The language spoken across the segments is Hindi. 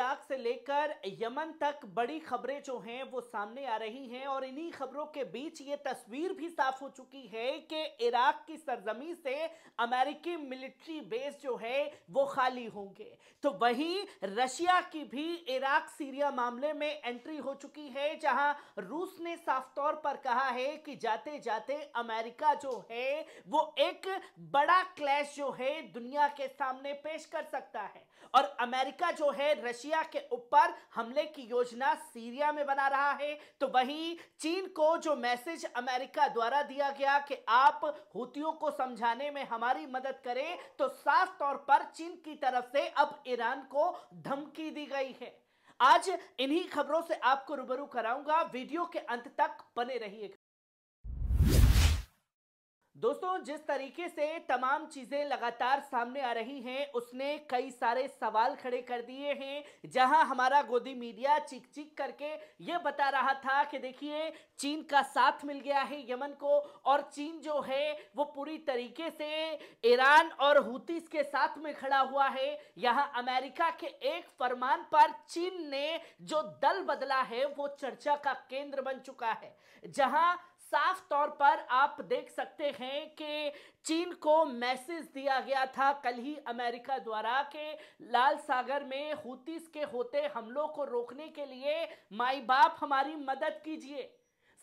इराक से लेकर यमन तक बड़ी खबरें जो हैं वो सामने आ रही हैं और इन्हीं खबरों के बीच ये तस्वीर भी साफ हो चुकी है कि इराक की सरजमी से अमेरिकी मिलिट्री बेस जो है वो खाली होंगे तो वहीं रशिया की भी इराक सीरिया मामले में एंट्री हो चुकी है जहां रूस ने साफ तौर पर कहा है कि जाते जाते अमेरिका जो है वो एक बड़ा क्लैश जो है दुनिया के सामने पेश कर सकता है और अमेरिका जो है रशिया रशिया के ऊपर हमले की योजना सीरिया में बना रहा है तो वहीं चीन को जो मैसेज अमेरिका द्वारा दिया गया कि आप हुतियों को समझाने में हमारी मदद करें तो साफ तौर पर चीन की तरफ से अब ईरान को धमकी दी गई है आज इन्हीं खबरों से आपको रूबरू कराऊंगा वीडियो के अंत तक बने रहिएगा दोस्तों जिस तरीके से तमाम चीज़ें लगातार सामने आ रही हैं उसने कई सारे सवाल खड़े कर दिए हैं जहां हमारा गोदी मीडिया चिक चिक करके ये बता रहा था कि देखिए चीन का साथ मिल गया है यमन को और चीन जो है वो पूरी तरीके से ईरान और हुतीस के साथ में खड़ा हुआ है यहां अमेरिका के एक फरमान पर चीन ने जो दल बदला है वो चर्चा का केंद्र बन चुका है जहाँ साफ तौर पर आप देख सकते हैं कि चीन को मैसेज दिया गया था कल ही अमेरिका द्वारा के लाल सागर में हुतीस के होते हमलों को रोकने के लिए माई बाप हमारी मदद कीजिए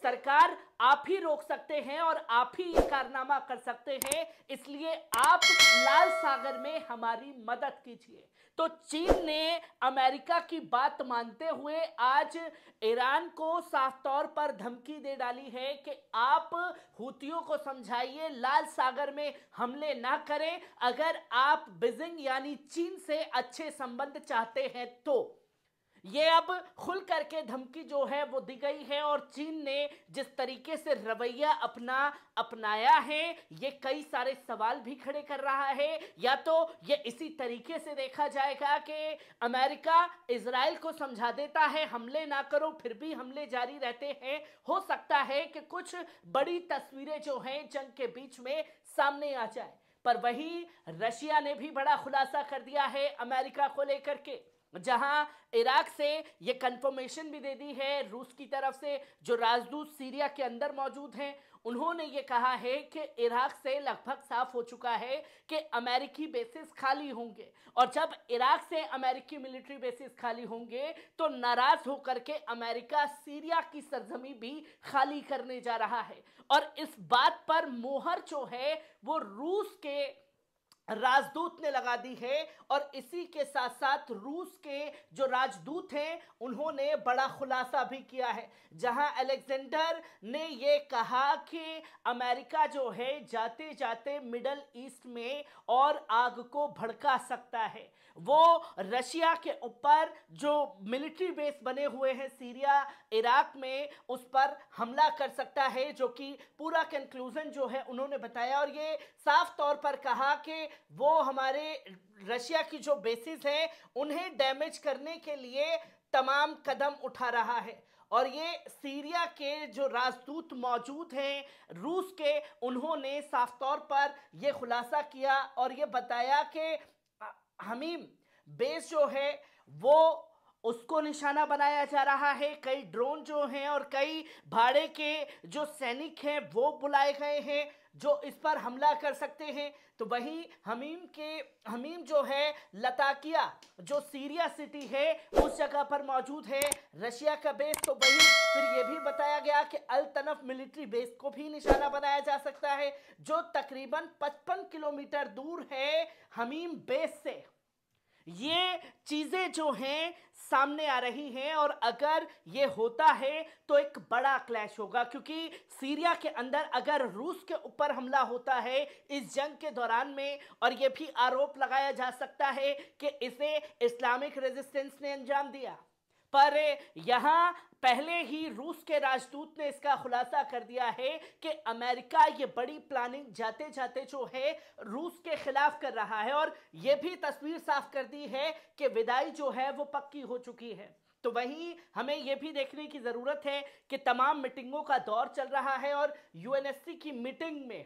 सरकार आप ही रोक सकते हैं और आप ही ये कारनामा कर सकते हैं इसलिए आप लाल सागर में हमारी मदद कीजिए तो चीन ने अमेरिका की बात मानते हुए आज ईरान को साफ तौर पर धमकी दे डाली है कि आप हूतियों को समझाइए लाल सागर में हमले ना करें अगर आप बिजिंग यानी चीन से अच्छे संबंध चाहते हैं तो ये अब खुल करके धमकी जो है वो दी गई है और चीन ने जिस तरीके से रवैया अपना अपनाया है ये कई सारे सवाल भी खड़े कर रहा है या तो ये इसी तरीके से देखा जाएगा कि अमेरिका इसराइल को समझा देता है हमले ना करो फिर भी हमले जारी रहते हैं हो सकता है कि कुछ बड़ी तस्वीरें जो हैं जंग के बीच में सामने आ जाए पर वही रशिया ने भी बड़ा खुलासा कर दिया है अमेरिका को लेकर के जहां इराक से ये कंफर्मेशन भी दे दी है रूस की तरफ से जो राजदूत सीरिया के अंदर मौजूद हैं उन्होंने ये कहा है कि इराक से लगभग साफ हो चुका है कि अमेरिकी बेसिस खाली होंगे और जब इराक से अमेरिकी मिलिट्री बेसिस खाली होंगे तो नाराज होकर के अमेरिका सीरिया की सरजमी भी खाली करने जा रहा है और इस बात पर मोहर जो है वो रूस के राजदूत ने लगा दी है और इसी के साथ साथ रूस के जो राजदूत हैं उन्होंने बड़ा खुलासा भी किया है जहां अलेक्जेंडर ने ये कहा कि अमेरिका जो है जाते जाते मिडल ईस्ट में और आग को भड़का सकता है वो रशिया के ऊपर जो मिलिट्री बेस बने हुए हैं सीरिया इराक में उस पर हमला कर सकता है जो कि पूरा कंक्लूज़न जो है उन्होंने बताया और ये साफ तौर पर कहा कि वो हमारे रशिया की जो बेसिस हैं उन्हें डैमेज करने के लिए तमाम कदम उठा रहा है और ये सीरिया के जो राजदूत मौजूद हैं रूस के उन्होंने साफ तौर पर यह खुलासा किया और ये बताया कि हमीम बेस जो है वो उसको निशाना बनाया जा रहा है कई ड्रोन जो हैं और कई भाड़े के जो सैनिक हैं वो बुलाए गए हैं जो इस पर हमला कर सकते हैं तो वहीं हमीम के हमीम जो है लताकिया जो सीरिया सिटी है उस जगह पर मौजूद है रशिया का बेस तो वहीं फिर ये भी बताया गया कि अल तनफ मिलिट्री बेस को भी निशाना बनाया जा सकता है जो तकरीबन 55 किलोमीटर दूर है हमीम बेस से ये चीज़ें जो हैं सामने आ रही हैं और अगर ये होता है तो एक बड़ा क्लैश होगा क्योंकि सीरिया के अंदर अगर रूस के ऊपर हमला होता है इस जंग के दौरान में और ये भी आरोप लगाया जा सकता है कि इसे इस्लामिक रेजिस्टेंस ने अंजाम दिया पर यहाँ पहले ही रूस के राजदूत ने इसका खुलासा कर दिया है कि अमेरिका ये बड़ी प्लानिंग जाते जाते जो है रूस के खिलाफ कर रहा है और ये भी तस्वीर साफ कर दी है कि विदाई जो है वो पक्की हो चुकी है तो वहीं हमें यह भी देखने की ज़रूरत है कि तमाम मीटिंगों का दौर चल रहा है और यूएनएससी की मीटिंग में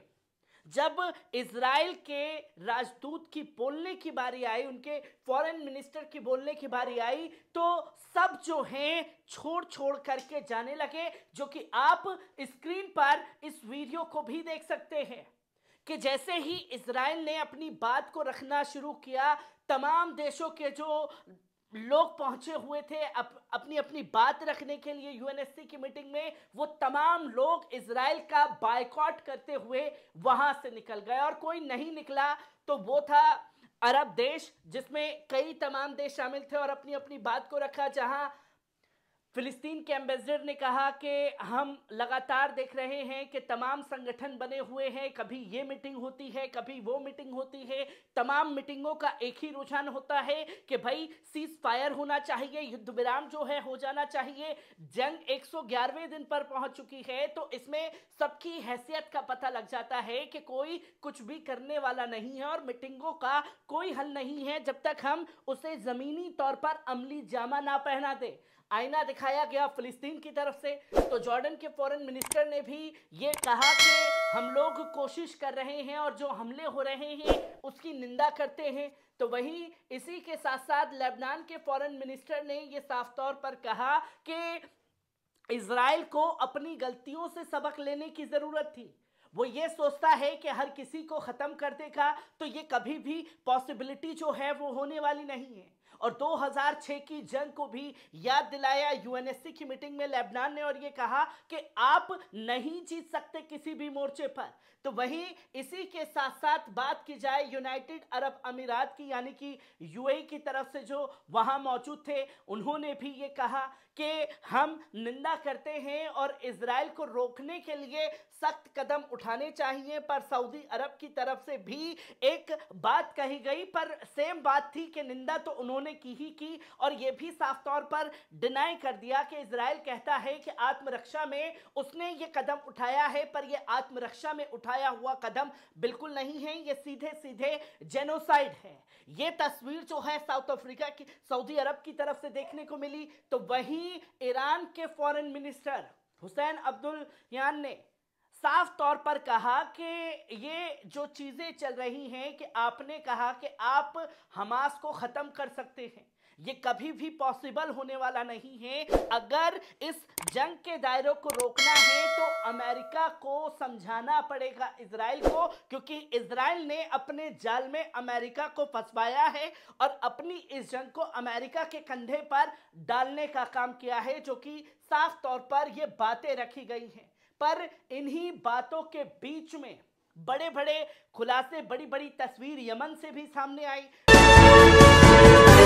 जब इसराइल के राजदूत की बोलने की बारी आई उनके फॉरेन मिनिस्टर की बोलने की बारी आई तो सब जो हैं छोड़ छोड़ करके जाने लगे जो कि आप स्क्रीन पर इस वीडियो को भी देख सकते हैं कि जैसे ही इसराइल ने अपनी बात को रखना शुरू किया तमाम देशों के जो लोग पहुंचे हुए थे अप, अपनी अपनी बात रखने के लिए यूएनएससी की मीटिंग में वो तमाम लोग इसराइल का बायकॉट करते हुए वहां से निकल गए और कोई नहीं निकला तो वो था अरब देश जिसमें कई तमाम देश शामिल थे और अपनी अपनी बात को रखा जहां फिलिस्तीन के एम्बेसडर ने कहा कि हम लगातार देख रहे हैं कि तमाम संगठन बने हुए हैं कभी ये मीटिंग होती है कभी वो मीटिंग होती है तमाम मीटिंगों का एक ही रुझान होता है कि भाई सीज फायर होना चाहिए युद्ध विराम जो है हो जाना चाहिए जंग 111वें दिन पर पहुंच चुकी है तो इसमें सबकी हैसियत का पता लग जाता है कि कोई कुछ भी करने वाला नहीं है और मीटिंगों का कोई हल नहीं है जब तक हम उसे ज़मीनी तौर पर अमली जामा ना पहना दें आईना दिखाया गया फिलिस्तीन की तरफ से तो जॉर्डन के फॉरेन मिनिस्टर ने भी ये कहा कि हम लोग कोशिश कर रहे हैं और जो हमले हो रहे हैं उसकी निंदा करते हैं तो वहीं इसी के साथ साथ लेबनान के फॉरेन मिनिस्टर ने ये साफ तौर पर कहा कि इसराइल को अपनी गलतियों से सबक लेने की ज़रूरत थी वो ये सोचता है कि हर किसी को ख़त्म कर देगा तो ये कभी भी पॉसिबिलिटी जो है वो होने वाली नहीं है और 2006 की जंग को भी याद दिलाया यूएनएससी की मीटिंग में लेबनान ने और ये कहा कि आप नहीं जीत सकते किसी भी मोर्चे पर तो वही इसी के साथ साथ बात की जाए यूनाइटेड अरब अमीरात की यानी कि यूएई e की तरफ से जो वहां मौजूद थे उन्होंने भी ये कहा कि हम निंदा करते हैं और इसराइल को रोकने के लिए सख्त कदम उठाने चाहिए पर सऊदी अरब की तरफ से भी एक बात कही गई पर सेम बात थी कि निंदा तो उन्होंने उसने की ही की और यह भी साफ तौर पर डिनाई कर दिया कि इसराइल कहता है कि आत्मरक्षा में उसने ये कदम उठाया है पर यह आत्मरक्षा में उठाया हुआ कदम बिल्कुल नहीं है ये सीधे सीधे जेनोसाइड है ये तस्वीर जो है साउथ अफ्रीका की सऊदी अरब की तरफ से देखने को मिली तो वही ईरान के फॉरेन मिनिस्टर हुसैन अब्दुल यान ने साफ तौर पर कहा कि ये जो चीज़ें चल रही हैं कि आपने कहा कि आप हमास को ख़त्म कर सकते हैं ये कभी भी पॉसिबल होने वाला नहीं है अगर इस जंग के दायरों को रोकना है तो अमेरिका को समझाना पड़ेगा इसराइल को क्योंकि इसराइल ने अपने जाल में अमेरिका को फंसवाया है और अपनी इस जंग को अमेरिका के कंधे पर डालने का काम किया है जो कि साफ तौर पर ये बातें रखी गई हैं पर इन्हीं बातों के बीच में बड़े बड़े खुलासे बड़ी बड़ी तस्वीर यमन से भी सामने आई